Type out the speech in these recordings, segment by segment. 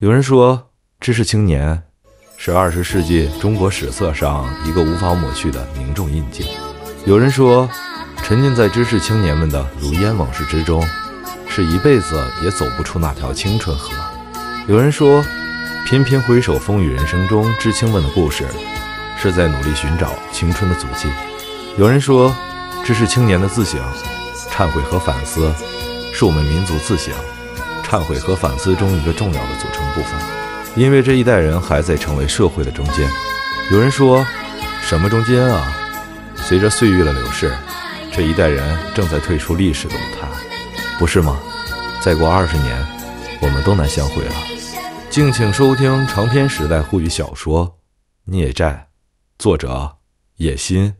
有人说，知识青年是二十世纪中国史册上一个无法抹去的凝重印记。有人说，沉浸在知识青年们的如烟往事之中，是一辈子也走不出那条青春河。有人说，频频回首风雨人生中知青们的故事，是在努力寻找青春的足迹。有人说，知识青年的自省、忏悔和反思，是我们民族自省。忏悔和反思中一个重要的组成部分，因为这一代人还在成为社会的中间。有人说，什么中间啊？随着岁月的流逝，这一代人正在退出历史的舞台，不是吗？再过二十年，我们都难相会了。敬请收听长篇时代呼吁小说《孽债》，作者：野心。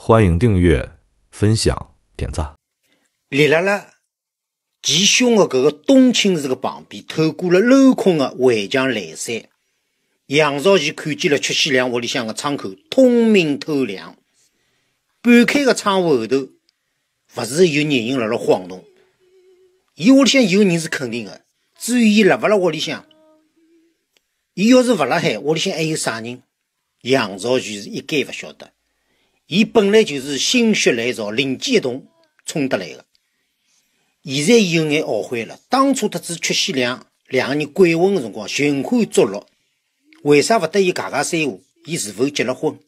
欢迎订阅、分享、点赞。李兰兰。其凶的搿个冬青树的旁边，透过了镂空的围墙栏栅，杨兆泉看见了曲喜良屋里向的窗口通明透亮，半开的窗户后头，勿时有人影辣辣晃动。伊窝里向有人是肯定的，至于伊辣勿辣屋里向，伊要是勿辣海，屋里向还有啥人？杨兆泉是一概勿晓得。伊本来就是心血来潮，灵机一动冲得来的。现在有眼懊悔了，当初他子曲西良两个人鬼混的辰光，寻欢作乐，为啥勿得伊家家三胡？伊是否结了婚？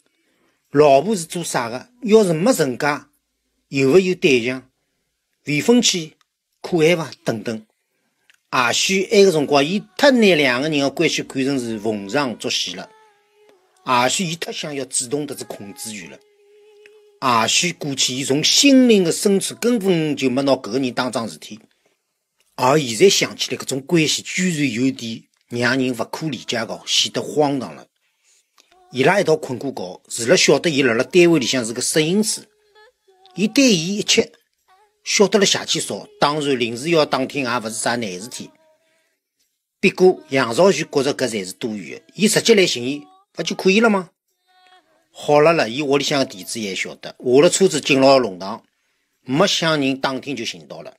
老婆是做啥的？要是没成家，有勿有对象？未婚妻可爱伐？等等。也许埃个辰光，伊太拿两个人的关系看成是逢场作戏了。也许伊太想要主动的子控制权了。也许过去，伊从心灵的深处根本就没拿搿个人当桩事体，而现在想起来，搿种关系居然有点让人勿可理解个，显得荒唐了。伊拉一道困过觉，除了晓得伊辣辣单位里向是个摄影师，伊对伊一切晓得了邪气少。当然，临时要打听也勿是啥难事体。不过，杨兆旭觉着搿侪是多余的，伊直接来寻伊，勿就可以了吗？好了了，伊屋里向个地址也晓得。下了车子进了弄堂，没向人打听就寻到了。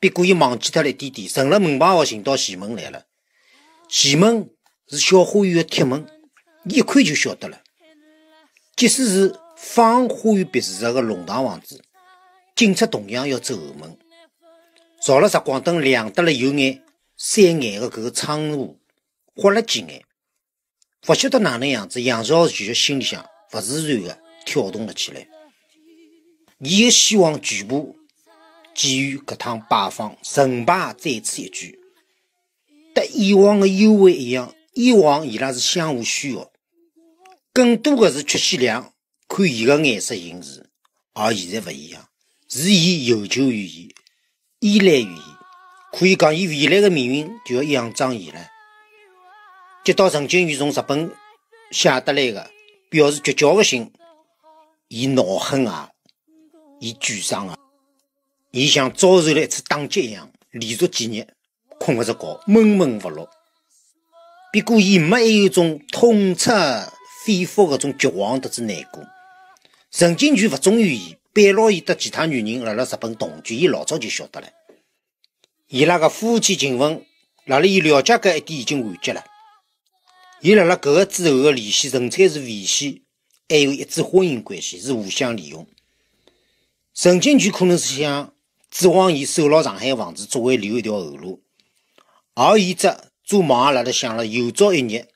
不过伊忘记脱了一点点，顺着门牌号寻到前门来了。前门是小花园的铁门，一看就晓得了。即使是仿花园别墅个弄堂房子，警察同样要走后门。照了日光灯，亮得了有眼、闪眼的搿个窗户，花了几眼，勿晓得哪能样子。杨兆就心里想。不自然地跳动了起来。伊的希望全部寄于搿趟拜访。成败在此一举。和以往的优惠一样，以往伊拉是相互需要，更多的是缺西量看伊的颜色行事，而现在勿一样，是伊有求于伊，依赖于伊。可以讲，伊未来的命运就要仰仗伊了。接到陈金宇从日本写得来的。表示绝交的心，伊恼恨啊，伊沮丧啊，伊像遭受了一次打击一样，连续几日困勿着觉，闷闷勿乐。不过，伊没有一种痛彻肺腑的种绝望特子难过。陈景泉勿忠于伊，背牢伊搭其他女人辣辣日本同居，伊老早就晓得了。伊拉个夫妻情分，辣辣伊了解搿一点已经完结了。伊辣辣搿个之后个联系，纯粹是维系，还有一纸婚姻关系，是互相利用。陈金泉可能是想指望伊守牢上海房子，作为留一条后路；而伊则做梦也辣辣想了，有朝一日，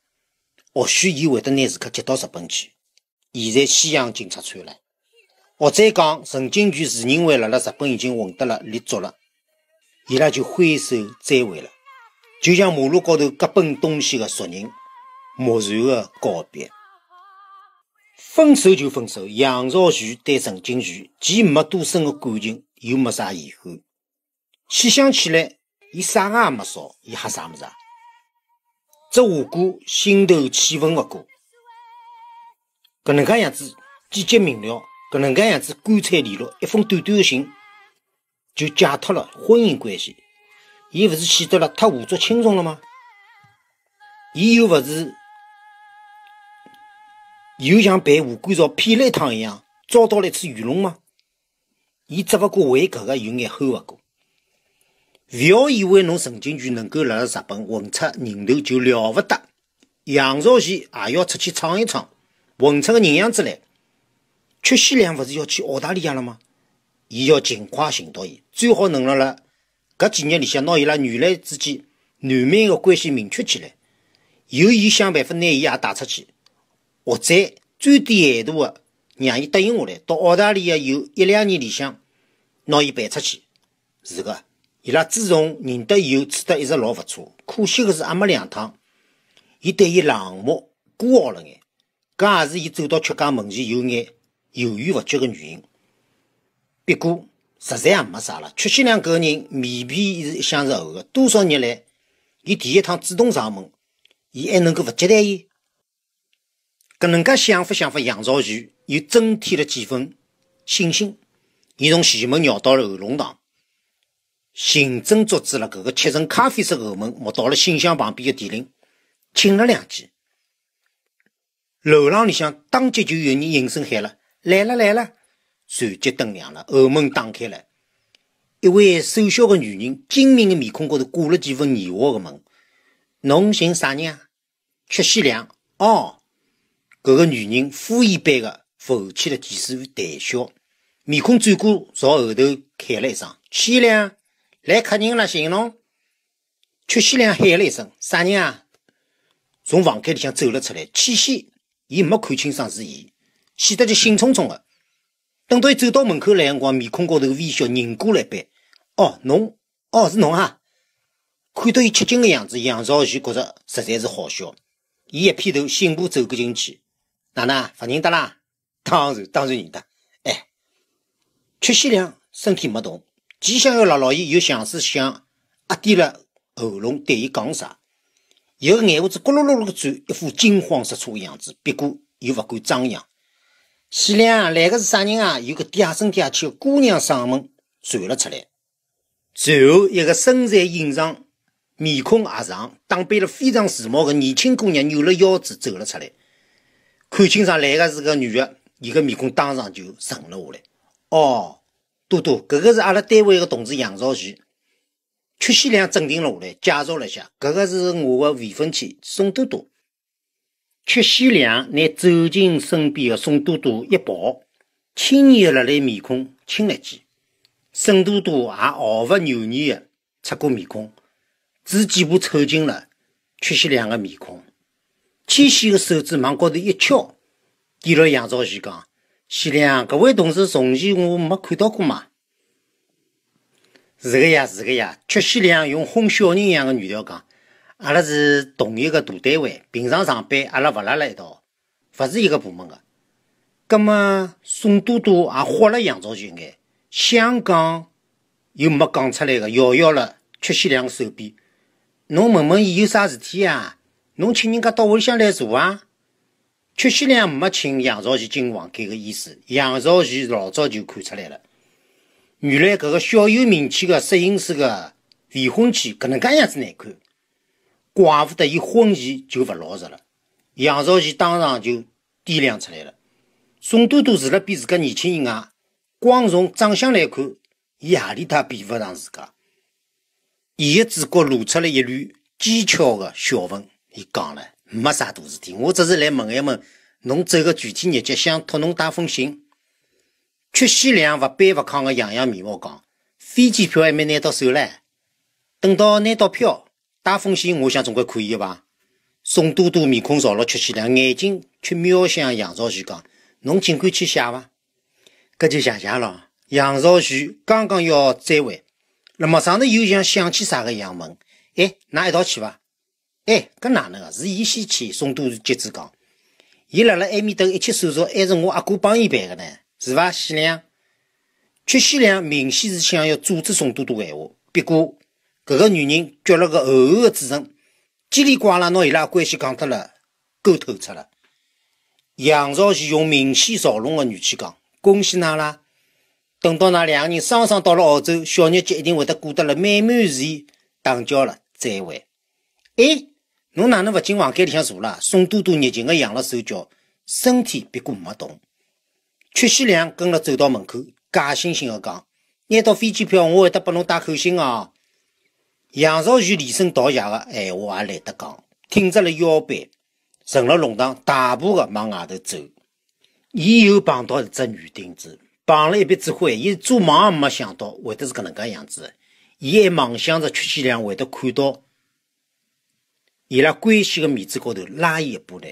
或许伊会得拿自家接到日本去。现在西洋警察窜了，或者讲陈金泉自认为辣辣日本已经混得了立足了，伊拉就挥手再会了，就像马路高头各奔东西个熟人。漠然的告别，分手就分手。杨兆旭对陈金菊既没多深的感情，又没啥遗憾。细想起来，伊啥个也没少，伊吓啥么子啊？这无过心头气愤不过，个能介样子简洁明了，个能介样子干脆利落，一封短短的信就解脱了婚姻关系，伊勿是显得了太无足轻重了吗？伊又勿是。又像被武官朝骗了一趟一样，遭到了一次愚弄吗？伊只不过为搿个有眼 hold 过，不要以为侬陈进局能够辣辣日本混出人头就了勿得，杨朝贤也要出去闯一闯，混出个人样子来。屈西良勿是要去澳大利亚了吗？伊要尽快寻到伊，最好能辣辣搿几年里向，拿伊拉原来之间南美的关系明确起来，由伊想办法拿伊也带出去。或者最低限度的，让伊答应下来，到澳大利亚游一两年里向，拿伊摆出去，是个。伊拉自从认得以后，处得一直老勿错。可惜的是，阿没两趟，伊对伊冷漠孤傲了眼，搿也是伊走到曲家门前有眼犹豫勿决的原因。不过，实在也没啥了。曲先生搿个人面皮是一向是厚个，多少年来，伊第一趟主动上门，伊还能够勿接待伊？搿能介想法想法，杨兆绪又增添了几分信心。伊从前门绕到了后龙堂，刑侦抓住了搿个切成咖啡色后门，摸到了信箱旁边的电铃，揿了两记。楼浪里向当即就有人应声喊了：“来了，来了！”随即灯亮了，后门打开了，一位瘦小的女人，精明个面孔高头挂了几分疑惑个问：“侬寻啥人啊？”“屈西良。”“哦。”搿个女人敷衍般的浮起了几丝淡笑，面孔转过朝后头喊了一声：“七亮来客人了，寻侬。曲七亮喊了一声：“啥人啊？”从房间里向走了出来。七先，伊没看清桑是伊，显得就兴冲冲的。等到伊走到门口来，辰光面孔高头微笑凝固了一般。哦，侬，哦是侬啊！看到伊吃惊的样子，杨兆就觉着实在是好笑。伊一偏头，信步走过进去。哪能勿认得啦？当然，当然认得。哎，曲西良身体没动，极想要拉牢伊，又像是想压低了喉咙对伊讲啥，有个眼珠子咕噜噜噜个转，一副惊慌失措的样子，不过又勿敢张扬。西良，来个是啥人啊？有个嗲声嗲气的姑娘嗓门传了出来，随后一个身材硬朗、面孔狭长、打扮了非常时髦的年轻姑娘扭了腰子走了出来。看清爽来个是个女的，伊个面孔当场就沉了下来。哦，多多，搿个是阿拉单位的同事杨绍旭。曲西良镇定了下来，介绍了一下，搿个是我的未婚妻宋多多。曲西良拿走近身边的宋多多一抱，轻易的辣面孔亲了记。宋多多也毫不扭捏的擦过面孔，只几步凑近了曲西良的面孔。纤细的手指往高头一敲，点了杨兆泉讲：“徐亮，搿位同事从前我没看到过嘛。”“是的呀，是的呀。”曲西亮用哄小人一样的语调讲：“阿拉是同一个大单位，平常上班阿拉勿辣辣一道，勿是一个部门个。”“葛么？”宋多多也豁了杨兆一眼，想讲又没讲出来个，摇摇了曲西亮个手臂：“侬问问伊有啥事体呀？”侬请人家到屋里向来坐啊！曲西良没请杨绍绪进房间的意思，杨绍绪老早就看出来了。原来搿个小有名气个摄影师个未婚妻搿能介样子难看，怪勿得伊婚前就勿老实了。杨绍绪当场就掂量出来了。宋多多除了比自家年轻以外，光从长相来看，伊何里搭比勿上自家。伊个嘴角露出了一缕讥巧个笑纹。伊讲了，没啥大事体，我只是来问一问侬走个具体日节，想托侬带封信。曲西良勿卑勿亢个洋洋眉毛讲，飞机票还没拿到手嘞，等到拿到票，带封信我想总归可以吧。宋多多面孔朝了曲西良，眼睛却瞄向杨兆旭讲，侬尽管去写伐，搿就谢谢了。杨兆旭刚刚要再会，那么上头又像想起啥个一样问，哎，㑚一道去伐？哎，搿哪能啊？是伊先去宋都接子讲，伊辣辣埃面头一切手续还是我阿哥帮伊办个呢？是伐？西凉，曲西凉明显是想要阻止宋都督的闲话。不过，搿个女人撅了个厚厚个嘴唇，叽里呱啦拿伊拉关系讲脱了，够透彻了。杨兆旭用明显嘲弄的语气讲：“恭喜㑚啦！等到㑚两个人双双到了澳洲，小日节一定会得过得了美满如意，打交了，再会。”哎。侬哪能勿进房间里向坐啦？宋多多热情地扬了手脚，身体别过没动。曲西良跟了走到门口，假惺惺地讲：“拿到飞机票，我会得拨侬带口信哦。”杨绍旭连声道谢的，闲话也懒得讲，挺直了腰板，顺了龙堂，大步地往外头走。伊又碰到一只女钉子，碰了一鼻子灰。伊做梦也没想到会得是搿能介样子，伊还妄想着曲西良会得看到。伊拉关系个面子高头拉伊一把呢。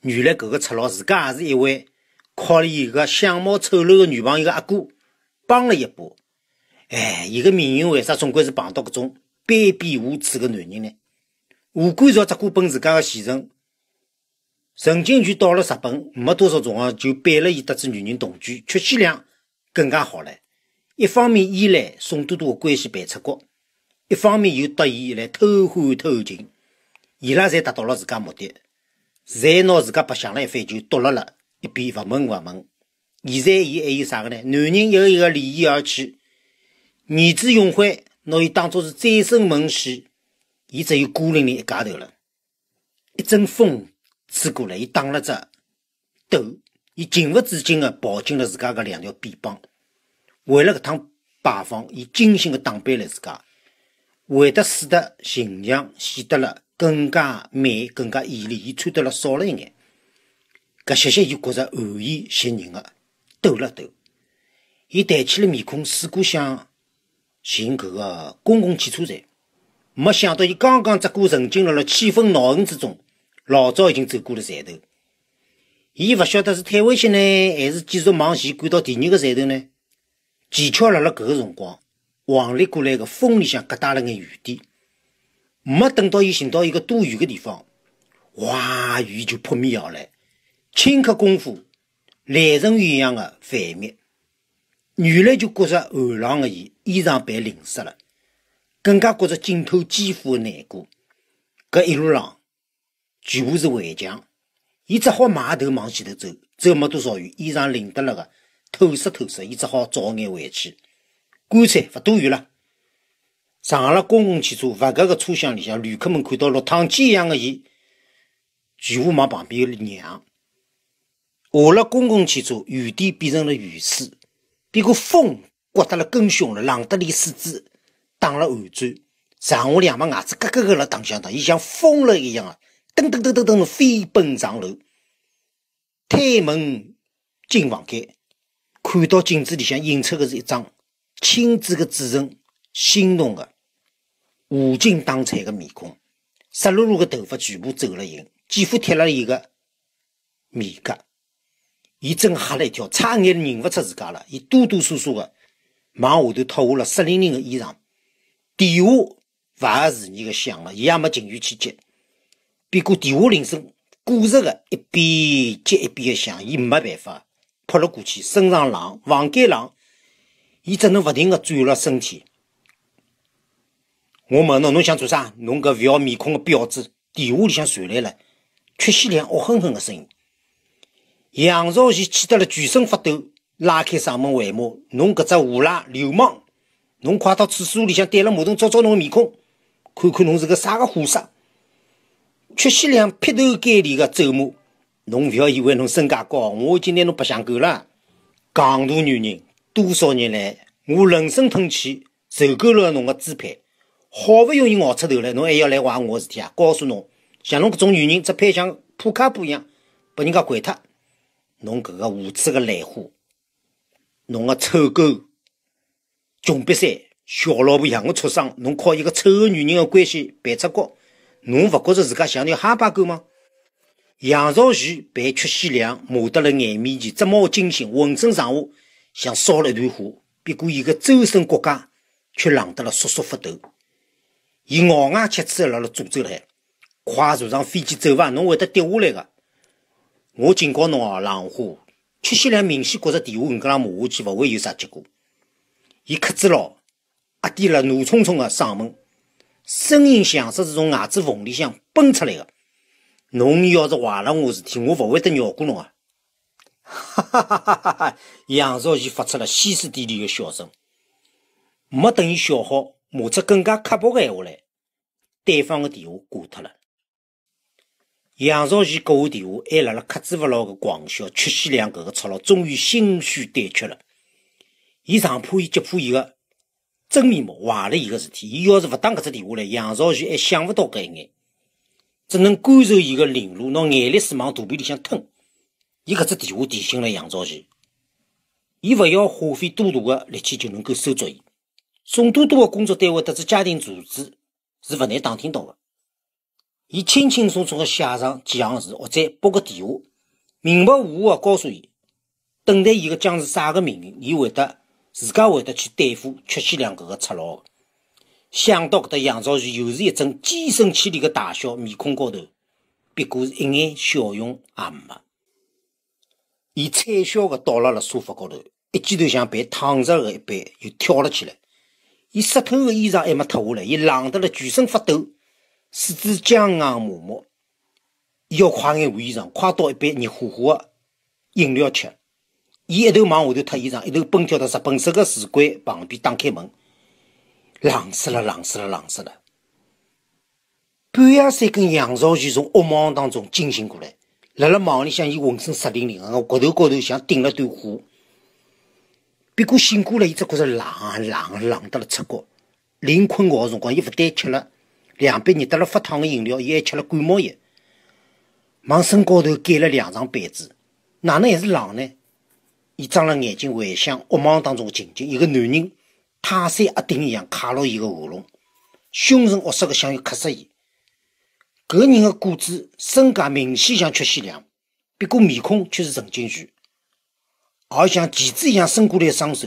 原来搿个赤佬自家也是一位靠伊个相貌丑陋个女朋友个阿哥帮了一把。哎，伊个命运为啥总归是碰到搿种卑鄙无耻个男人呢？吴冠朝只顾奔自家个前程，陈经泉到了日本，没多少辰光就背了伊搭子女人同居，曲西量更加好唻。一方面依赖宋多多个关系办出国，一方面又得意来偷欢偷情。伊拉侪达到了自家目的，侪拿自家白相了一番，就躲落了一边，勿闻勿问。现在，伊还有啥个呢？男人一个一个离异而去，儿子永辉拿伊当作是再生门婿，伊只有孤零零一噶头了。一阵风吹过来，伊打了只抖，伊情不自禁地抱紧了自家个两条臂膀。为了搿趟拜访，伊精心地打扮了自家，为得使得形象显得了。更加美，更加艳丽。伊穿得了少了一眼，搿歇歇，伊觉着寒意袭人了，抖了抖。伊抬起了面孔，试过想寻搿个公共汽车站。没想到，伊刚刚只顾沉浸辣辣气氛恼恨之中，老早已经走过了站头。伊勿晓得是退回去呢，还是继续往前赶到第二个站头呢？技巧辣辣搿个辰光，横里过来个风里向夹带了眼雨点。没等到伊寻到一个躲雨的地方，哗，雨就扑面而来。顷刻功夫，雷阵雨一样的繁密。原来就觉着寒冷的伊，衣裳被淋湿了，更加觉着浸透肌肤的难过。搿一路上，全部是围墙，伊只好埋头往前头走。走没多少远，衣裳淋得了个透湿透湿，伊只好早眼回去。干脆勿多雨了。上了公共汽车，勿个个车厢里向，旅客们看到落汤鸡一样的伊，全部往旁边让。下了公共汽车，雨点变成了雨丝，比个风刮得了更凶了，冷得连四肢打了寒战，上下两双牙齿咯咯咯辣打相打，伊像疯了一样啊，噔噔噔噔噔飞奔上楼，推门进房间，看到镜子里向映出的是一张青紫的嘴唇。心动的、无精打采的面孔，湿漉漉的头发全部皱了形，几乎贴辣一个面颊。伊真吓了一跳，差眼认勿出自家了。伊哆哆嗦嗦的往下头脱下了湿淋淋的衣裳。电话勿合时宜的响了，伊也没情绪去接。不过电话铃声固执的一边接一边的响，伊没办法，扑了过去，身上冷，房间冷，伊只能勿停地转了身体。我问侬侬想做啥？侬搿勿要面孔个婊子！电话里向传来了曲西良恶狠狠的声音。杨绍贤气得了，全身发抖，拉开嗓门回骂：“侬搿只无赖流氓！侬快到厕所里向，对了马桶，照照侬个面孔，看看侬是个啥个货色！”曲西良劈头盖脸个咒骂：“侬勿要以为侬身价高，我已经拿侬白相够了！戆大女人，多少年来，我忍声吞气，受够了侬个支配。”好勿容易熬出头来，侬还要来坏我事体啊？告诉侬，像侬搿种女人，只配像破卡布一样，被人家掼脱。侬搿个无耻个烂货，侬个臭狗穷瘪三，小老婆养个畜生，侬靠一个丑女人的关系办出国，侬勿觉着自家像条哈巴狗吗？杨少旭被曲西良骂得了眼面前，只毛惊醒，浑身上下像烧了一团火，不过伊个周身骨架却冷得了瑟瑟发抖。伊咬牙切齿地了了诅咒来：“快坐上飞机走吧，侬会得跌下来个！我警告侬哦，浪花！”屈夕来，明显觉着电话搿搿介骂下去，勿会有啥结果。伊克制牢，压低了怒冲冲的嗓门，声音像是是从牙齿缝里向蹦出来的：“侬要是坏了我事体，我勿会得饶过侬啊！”哈哈哈哈哈哈！杨少就发出了歇斯底里的笑声，没等伊笑好。摸出更加刻薄的闲话来，对方的电话挂脱了。杨绍绪挂下电话，还辣辣克制勿牢个狂笑。曲西良搿个操佬终于心虚胆怯了。伊生怕伊揭破一个真面目，坏了伊个事体。伊要是勿打搿只电话来，杨绍绪还想勿到搿一眼，只能感受伊个凌辱，拿眼泪水往肚皮里向吞。伊搿只电话提醒了杨绍绪，伊勿要花费多大个力气就能够收着伊。宋多多个工作单位得知家庭住址是勿难打听到的。伊轻轻松松地写上几行字，或者拨个电话，明明白白地告诉伊，等待伊的将是啥个命运？伊会得自家会得去对付缺西两搿个赤佬。想到搿搭，杨绍宇又是一阵尖声凄厉个大笑，面孔高头不过是一眼笑容也没。伊惨笑个倒辣了沙发高头，一记头像被烫着的一般，又跳了起来。伊湿透的衣裳还没脱下来，伊冷得了，全身发抖，四肢僵硬麻木。伊要快眼换衣裳，快倒一杯热乎乎的饮料吃。伊一头往下头脱衣裳，一头蹦跳到日本式的橱柜旁边，打开门，冷死了，冷死了，冷死了！半夜三更，杨兆泉从噩梦当中惊醒过来，了辣梦里向，伊浑身湿淋淋的，骨头高头像顶了团火。不过醒过来，伊只觉着冷，冷，冷得了出过。临困觉的辰光，伊勿但吃了两杯热得了发烫的饮料，伊还吃了感冒药。往身高头盖了两床被子，哪能还是冷呢？伊张了眼睛，回想噩梦当中的情景：一个男人泰山压顶一样卡牢伊的喉咙，凶神恶煞的想要掐死伊。搿个人的骨子、身价明显像缺西凉，不过面孔却是神经剧。而像钳子一样伸过来双手，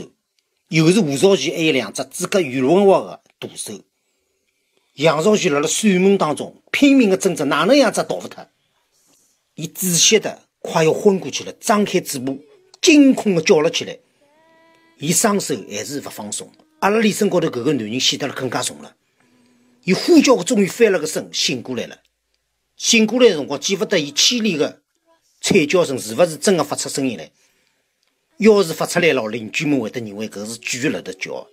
又是吴少奇，还有两只指甲圆润滑的大手。杨少奇辣辣睡梦当中拼命地挣扎，哪能样子逃勿脱？伊窒息的快要昏过去了，张开嘴巴，惊恐地叫了起来。伊双手还是勿放松，阿拉脸身高头搿个男人显得了更加重了。伊呼叫，终于翻了个身，醒过来了。醒过来辰光，记勿得伊凄厉个惨叫声是勿是真的发出声音来。要是发出来了，邻居们会得认为搿是狗辣得叫。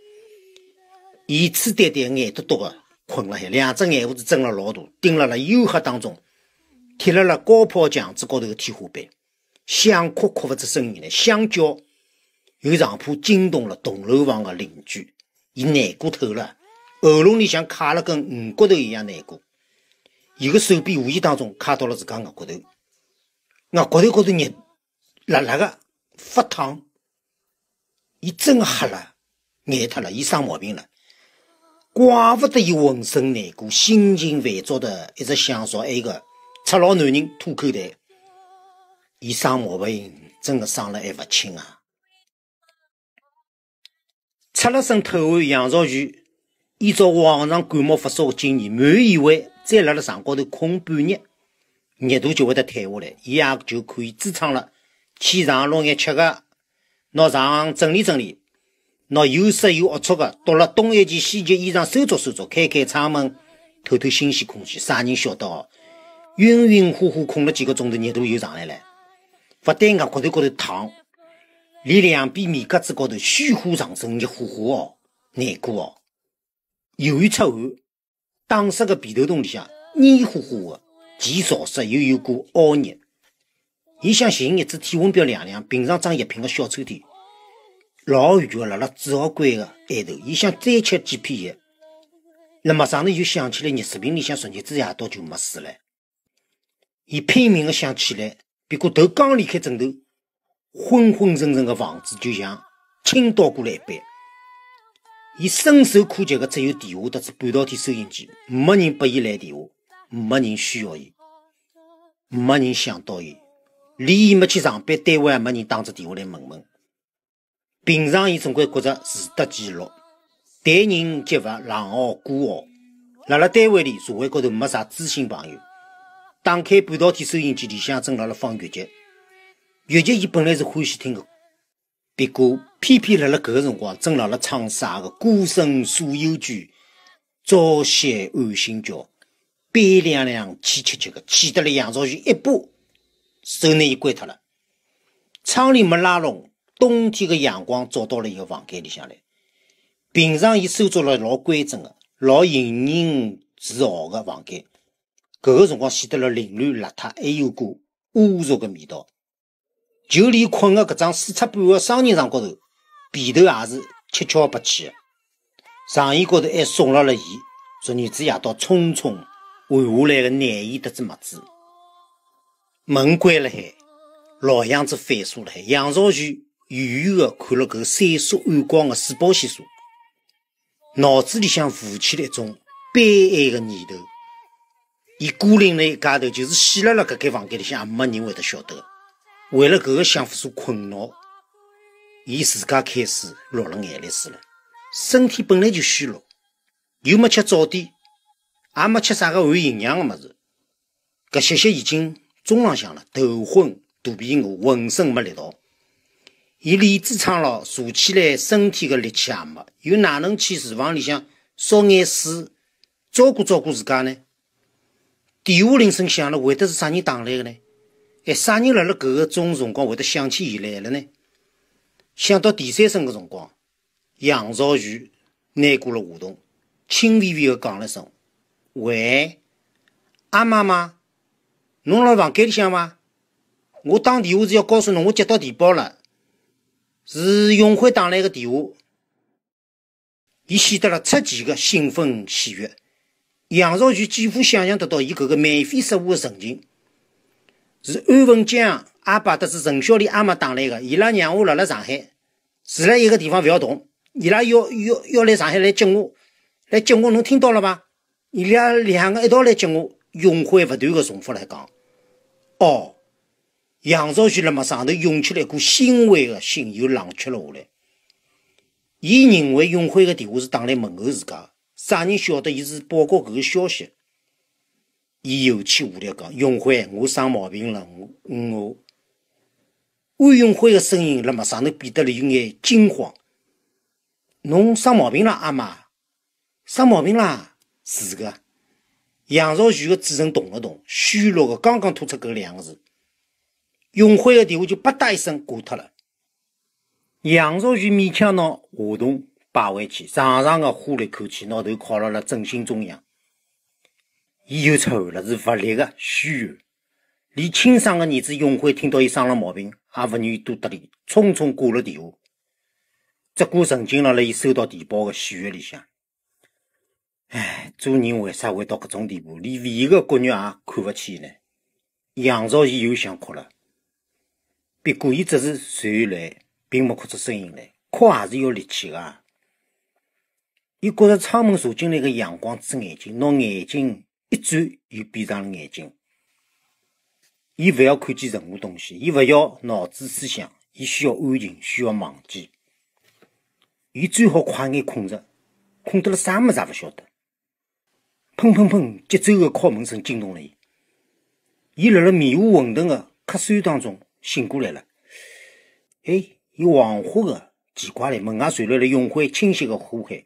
伊痴呆呆、眼笃笃个，困辣海，两只眼胡子睁了老大，盯辣辣黝黑当中，贴辣辣高炮墙纸高头个天花板，想哭哭勿出声音来。想叫又上怕惊动了同楼房个邻居，伊难过透了，喉咙里像卡了根鱼骨头一样难过。伊个手臂无意当中卡到了自家额骨头，额骨头高头热辣辣个。发烫，伊真黑了，眼脱了，伊生毛病了，怪不得伊浑身难过，心情烦躁的，一直想找埃个赤佬男人吐口痰。伊生毛病，真的生了还勿轻啊！出了身透汗，杨绍泉依照往常感冒发烧的经验，满以为再辣辣床高头困半日，热度就会得退下来，伊也就可以支撑了。起床，弄眼吃的，拿床整理整理，拿有湿又龌龊的，到了东一件西一件衣裳，收着收着，开开窗门，透透新鲜空气，啥人晓得哦？晕晕乎乎，困了几个钟头，热度又上来了，不但个骨头高头烫，连两边面颊子高头虚火上升，热乎乎哦，难过哦，由于出汗，打湿的被头洞里向黏糊糊的，既潮湿又有股恶热。伊想寻一只体温表，量量平常装药品个小抽屉，老远个辣辣纸盒柜个埃头。伊想再吃几片药，那么上头就想起来，热水瓶里向昨日子夜到就没事了。伊拼命个想起来，不过头刚离开枕头，昏昏沉沉个房子就像倾倒过来一般。伊伸手可及个只有电话，搭子半导体收音机，没人拨伊来电话，没人需要伊，没人想到伊。连伊没去上班，单位也没人打着电话来问问。平常，伊总归觉着自得其乐，待人接物冷傲孤傲。辣辣单位里、社会高头没啥知心朋友。打开半导体收音机，里向正了了放《越剧》。越剧，伊本来是欢喜听个，不过偏偏辣辣搿个辰光正了了唱啥个《孤身锁幽居》，朝夕安心觉》，悲凉凉凄凄切个，气得了杨绍旭一把。室内伊关脱了，窗帘没拉拢，冬天的阳光照到了伊个房间里向来。平常伊收拾了老规整的、老引人自豪的房间，搿个辰光显得了凌乱邋遢，还有股污浊的味道。就连困的搿张四尺半的双人床高头，被头也是七窍八起床沿衣高头还耸落了伊昨日子夜到匆匆换下来的内衣迭只袜子。门关了海，老样子反锁了海。杨绍全远远地看了搿闪烁暗光的四保险锁，脑子里向浮起了一种悲哀的念头。伊孤零零一家头，就是死了辣搿间房间里向，也没人会得晓得。为了搿个想法所困扰，伊自家开始落了眼泪水了。身体本来就虚弱，又没吃早点，也没吃啥个含营养的物事，搿些些已经。中朗向了，头昏，肚皮饿，浑身没力道。伊理智苍老，坐起来身体个力气也没，又哪能去厨房里向烧眼水，照顾照顾自家呢？电话铃声响了，会得是啥人打来的呢？还啥人辣辣搿个种辰光会得想起伊来了呢？想到第三声个辰光，杨兆宇拿过了话筒，轻微微地讲了声：“喂，阿妈妈。”侬辣房间里向伐？我打电话是要告诉侬，我接到电报了，是永辉打来个电话，伊显得了出奇的兴奋喜悦。杨绍泉几乎想象得到伊搿个眉飞色舞的神情。是安文江阿爸的是陈小丽阿妈打来的，伊拉让我辣辣上海住辣一个地方，勿要动。伊拉要要要来上海来接我，来接我，侬听到了伐？伊拉两个一道来接我。永辉勿断个重复来讲。哦，杨绍旭了么上头涌起来一股欣慰的心，又冷却了下来。伊认为永辉的电话是打来问候自家，啥人晓得伊是报告搿个消息？伊有气无力讲：“永辉，我生毛病了，我我。”安永辉的声音辣嘛？上头变得了有眼惊慌。侬生毛病了，阿妈？生毛病啦？是个。”杨绍绪的嘴唇动了动，虚弱的刚刚吐出“个”两个字，永辉的电话就“吧嗒”一声挂脱了。杨绍绪勉强拿话筒摆回去，长长的呼了一口气，拿头靠在了正心中央，伊又出汗了，是乏力的虚汗。连亲生的儿子永辉听到伊生了毛病，也勿愿意多搭理，匆匆挂了电话，只顾沉浸辣了，伊收到电报的喜悦里向。哎，做人为啥会到搿种地步，连唯一的骨女也看勿起呢？杨兆伊又想哭了，不过伊只是垂泪，并没哭出声音来。哭也是要力气的。伊觉着窗门射进来的阳光刺眼睛，拿眼睛一转又闭上了眼睛。伊勿要看见任何东西，伊勿要脑子思想，伊需要安静，需要忘记。伊最好快眼困着，困得了啥物事也勿晓得。砰砰砰！急骤的敲门声惊动了伊。伊辣辣迷糊混沌的瞌睡当中醒过来了。哎，伊恍惚的奇怪嘞，门外传来了永辉清晰的呼喊：“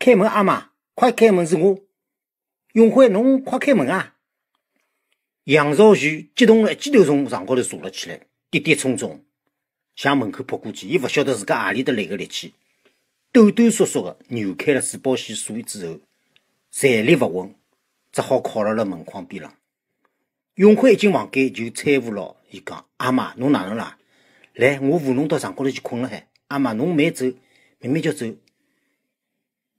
开门，阿妈，快开门，是我！”永辉，侬快开门啊！杨绍旭激动了一记头从床高头坐了起来，跌跌冲冲向门口扑过去。伊勿晓得自家阿里搭来个力气，抖抖索索的扭开了自保险锁之后。站立勿稳，只好靠辣了门框边浪。永辉一进房间就搀扶牢伊讲：“阿妈，侬哪能啦？来，我扶侬到床高头去困了海。”阿妈，侬慢走，慢慢叫走。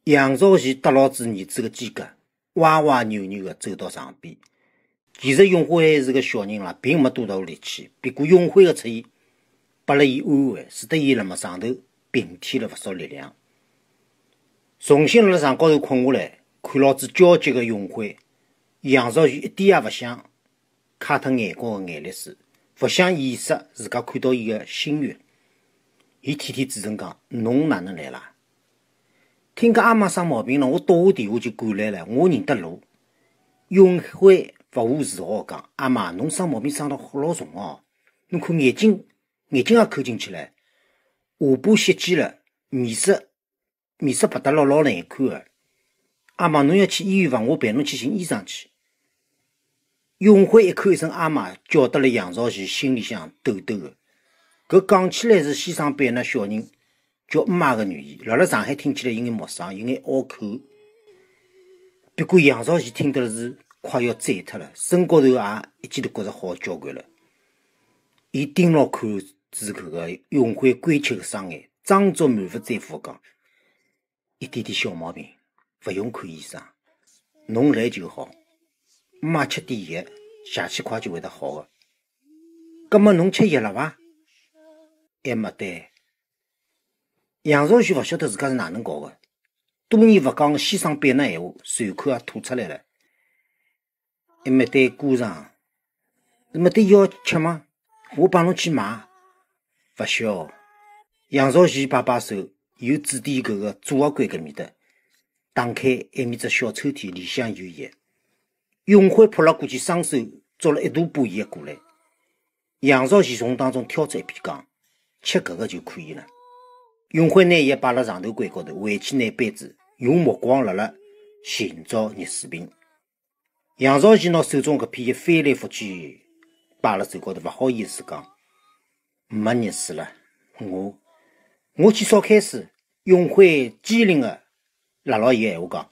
杨兆贤搭牢子儿子个肩胛，歪歪扭扭个走到床边。其实永辉还是个小人啦，并没多大力气。不过永辉个出现拨了伊安慰，使得伊辣么上头平添了勿少力量，重新辣床高头困下来。看老子焦急个永辉，杨少宇一点也勿想擦脱眼角的眼泪水，勿想掩饰自噶看到伊个心愿。伊天天至真讲：“侬哪能来啦？听讲阿妈生毛病了，我打下电话就赶来了。我认得路。”永辉勿无自豪讲：“阿妈，侬生毛病生得老重哦，侬看眼睛，眼睛也抠进去了，下巴血尖了，面色面色白得老老难看个。”阿妈，侬要去医院伐？我陪侬去寻医生去。永辉一口一声“阿妈”，叫得了杨兆喜心里向抖抖个。搿讲起来是先生辈那小人叫“阿妈”的语言，辣辣上海听起来有眼陌生，有眼拗口。不过杨兆喜听得了是快要醉脱了，身高头也一记头觉着好交关了。伊盯牢看住搿个永辉关切个双眼，装作满不在乎讲：“一点点小毛病。”不用看医生，侬来就好。姆妈吃点药，下去快就会得好的。葛么侬吃药了伐？还没得。杨兆旭勿晓得自噶是哪能搞个，多年勿讲的先生病那闲话，随口也吐出来了。还没得过唱，没得药吃吗？我帮侬去买。需消。杨兆旭摆摆手，又指点搿个左耳关搿面搭。打开一面只小抽屉，里向有药。永辉扑了过去，双手抓了一大把药过来。杨绍奇从当中挑出一片，讲吃搿个就可以了。永辉拿药摆辣床头柜高头，回去拿杯子，用目光辣辣寻找热水瓶。杨绍奇拿手中搿片药翻来覆去摆辣手高头，勿好意思讲没热水了。我我去烧开水。永辉机灵个。拉牢伊个闲话讲，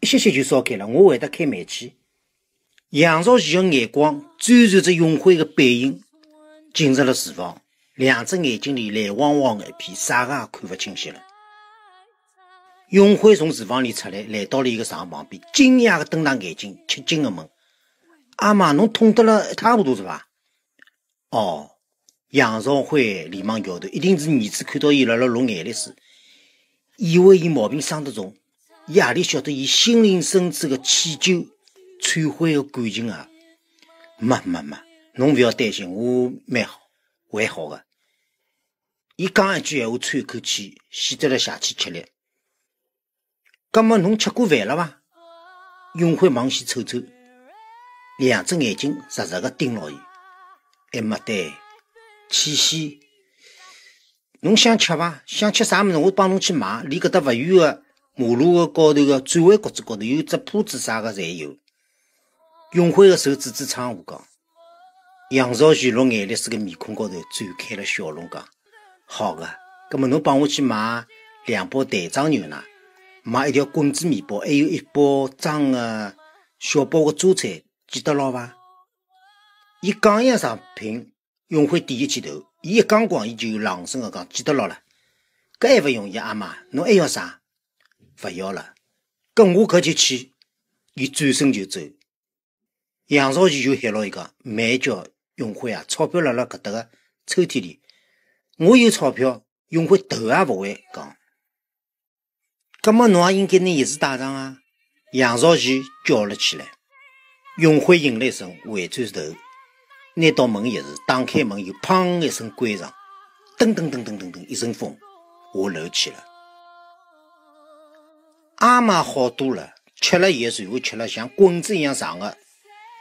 一歇歇就烧开了。我会得开煤气。杨兆喜个眼光追随着永辉个背影，进入了厨房。两只眼睛里泪汪汪的一片，啥个也看不清晰了。永辉从厨房里出来，来到了一个床旁边，惊讶个瞪大眼睛，吃惊个问：“阿妈，侬痛得了一塌糊涂是吧？”哦，杨兆辉连忙摇头，一定是儿子看到伊辣辣落眼泪水，以为伊毛病伤得重。夜里晓得，伊心灵深处个祈求、忏悔个感情啊，没没没，侬不要担心，我蛮好，还好的。伊讲一句言话，喘一口气，显得了邪气吃力。咁么，侬吃过饭了伐？永辉忙西瞅瞅，两只眼睛直直个盯牢伊，还么呆？七夕，侬想吃伐？想吃啥物事？我帮侬去买，离搿搭勿远的。马路的高头个转弯角子高头有只铺子，啥个侪有。永辉个手指指窗户讲，杨少旭落眼泪水个面孔高头展开了笑容讲：“好个，葛末侬帮我去买两包袋装牛奶，买一条棍子面包，还有一包装个小包个榨菜，记得牢伐？”伊讲一上品，永辉点一记头，伊一讲光，伊就朗声个讲：“记得牢了。”搿还勿容易，阿妈侬还要啥？勿要了，跟我搿就去。伊转身就走，杨少奇就喊牢一讲：“慢叫永辉啊，钞票辣辣搿搭个抽屉里，我有钞票，永辉头也勿会讲。葛么侬也应该拿钥匙带上啊。”杨少奇叫了起来，永辉应了一声，回转头，拿到门钥匙，打开门，又砰一声关上，噔噔噔噔噔噔，一阵风下楼去了。阿妈好多了，吃了药，然后吃了像棍子一样长的、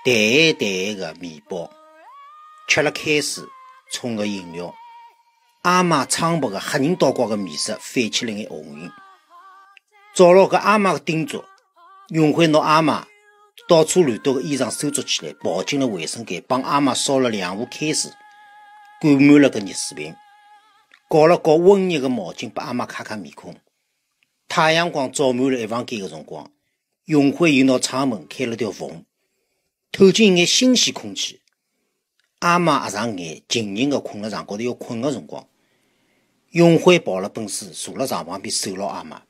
淡淡黑的面包，吃了开水，冲个饮料。阿妈苍白的黑人倒瓜的面色泛起了眼红晕。照了个阿妈的叮嘱，永辉拿阿妈到处乱丢的衣裳收作起来，跑进了卫生间，帮阿妈烧了两壶开水，灌满了个热水瓶，搞了搞温热的毛巾，拨阿妈擦擦面孔。太阳光照满了一房间的辰光，永辉又拿窗门开了条缝，透进一眼新鲜空气。阿妈合上眼，静静的困了床高头要困的辰光，永辉抱了本书，坐了床旁边守牢阿妈。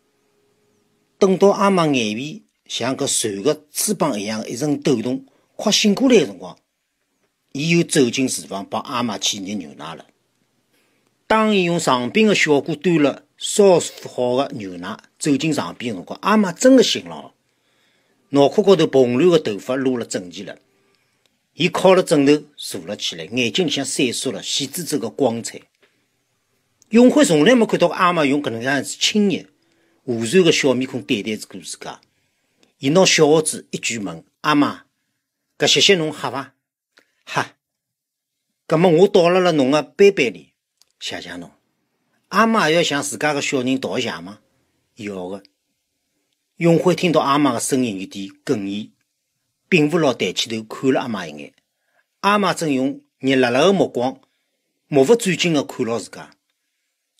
等到阿妈眼皮像个船个翅膀一样一阵抖动，快醒过来的辰光，伊又走进厨房帮阿妈去热牛奶了。当伊用上冰的小锅端了。烧好个牛奶，走进床边个辰光，阿妈真的醒了，脑壳高头蓬乱个头发撸了整齐了，伊靠了枕头坐了起来，眼睛里向闪烁了喜滋滋个光彩。永辉从来没看到阿妈用搿能介样子亲热、和善个小面孔对待过自家，伊拿小袄子一句问阿妈：搿歇歇侬喝伐？喝。搿么我倒辣辣侬个杯杯里，谢谢侬。阿妈也要向自家个小人道谢吗？要的。永辉听到阿妈的声音有点哽咽，并勿牢抬起头看了阿妈一眼。阿妈正用热辣辣的目光，目不转睛地看牢自家。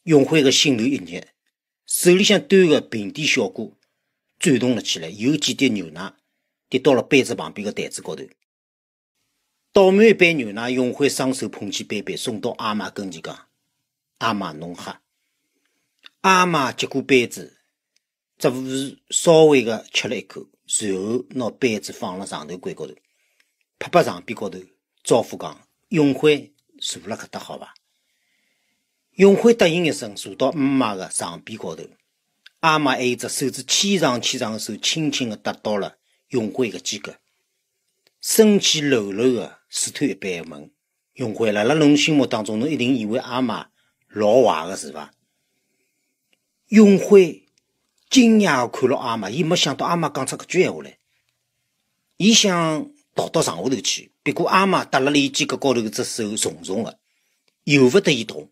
永辉的心头一热，手里向端个平底小锅，转动了起来，有几滴牛奶滴到了杯子旁边的台子高头。倒满一杯牛奶，永辉双手捧起杯杯，送到阿妈跟前讲。阿妈，侬喝。阿妈接过杯子，只是稍微的吃了一口，随后拿杯子放了床头柜高头，拍拍床边高头，招呼讲：“永辉，坐辣搿搭，好伐？”永辉答应一声，坐到姆妈个床边高头。阿妈还有只手指，纤长纤长的手，轻轻地搭到了永辉个肩胛，身姿柔柔个，试探一般个问：“永辉，辣辣侬心目当中，侬一定以为阿妈？”老坏个是伐？永辉惊讶看了阿妈，伊没想到阿妈讲出搿句闲话来。伊想逃到床下头去，不过阿妈搭辣伊肩胛高头只手重重个，由勿得伊动。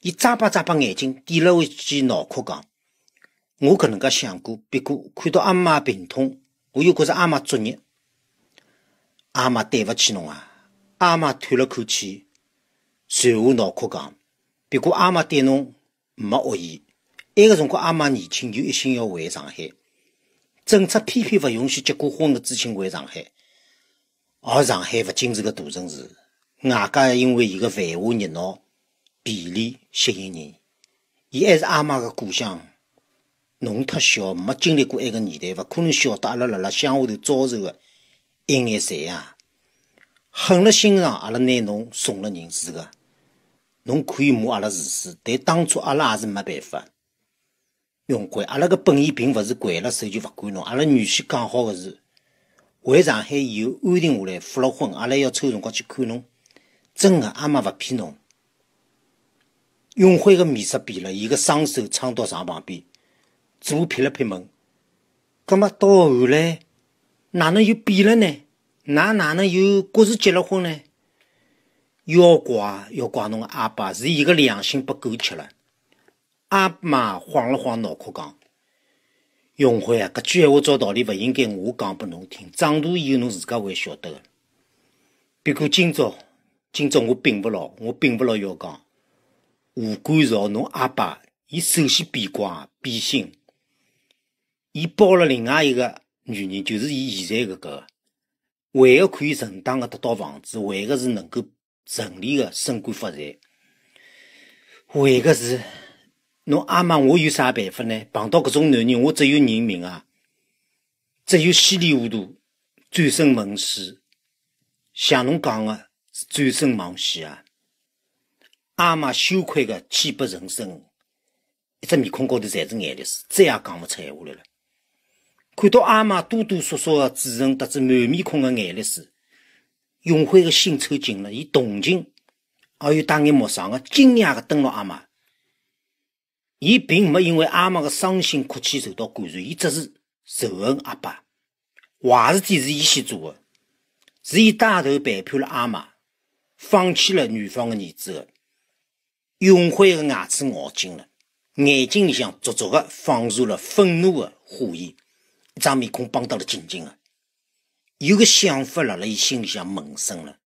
伊眨巴眨巴眼睛，点了下间脑壳讲：“我搿能介想过，不过看到阿妈病痛，我又觉着阿妈作孽。阿妈对勿起侬啊！”阿妈叹了口气，随后脑壳讲。不过阿妈对侬没恶意，埃个辰光阿妈年轻，就一心要回上海。政策偏偏勿允许结过婚的知青回上海，而上海勿仅是个大城市，外加因为伊个繁华热闹、便利吸引人。伊还是阿妈个故乡，侬太小，没经历过埃个年代，勿可能晓得阿拉辣辣乡下头遭受的一眼罪啊！狠了心肠，阿拉拿侬送了人，世个。侬可以骂阿拉自私，但当初阿拉也是没办法。永怀，阿拉个本意并不是掼了手就不管侬，阿拉原先讲好个是回上海以后安定下来，复了婚，阿拉要抽辰光去看侬。真的，阿妈勿骗侬。永辉个面色变了，伊个双手撑到床旁边，左撇了撇门。咁么到后来，哪能又变了呢？衲哪能又各自结了婚呢？要怪要怪侬阿爸，是伊个良心不够吃了。阿妈晃了晃脑壳，讲：“永辉啊，搿句闲话照道理，勿应该我讲拨侬听。长大以后侬自家会晓得个。不过今朝今朝我并勿牢，我并勿牢要讲，吴观潮侬阿爸，伊首先变卦变心，伊包了另外一个女人，就是伊现在搿个，为个可以承当个得到房子，为个是能够。”顺利的升官发财，为个是，侬阿妈我有啥办法呢？碰到搿种男人，我只有认命啊，只有稀里糊涂转身问死，像侬讲的转身望死啊！阿妈羞愧的泣不成声，一只面孔高头侪是眼泪水，再也讲勿出闲话来了。看到阿妈哆哆嗦嗦的嘴唇，搭着满面孔的眼泪水。永辉的心抽紧了，伊同情，而又带眼陌生的惊讶的瞪牢阿妈。伊并没因为阿妈个伤心哭泣受到感染，伊只是仇恨阿爸。坏事体是伊先做个，是伊带头背叛了阿妈，放弃了女方个儿子。永辉个牙齿咬紧了，眼睛里向灼灼个放射了愤怒个火焰，一张面孔绷到了紧紧个。有个想法，辣辣伊心里向萌生了。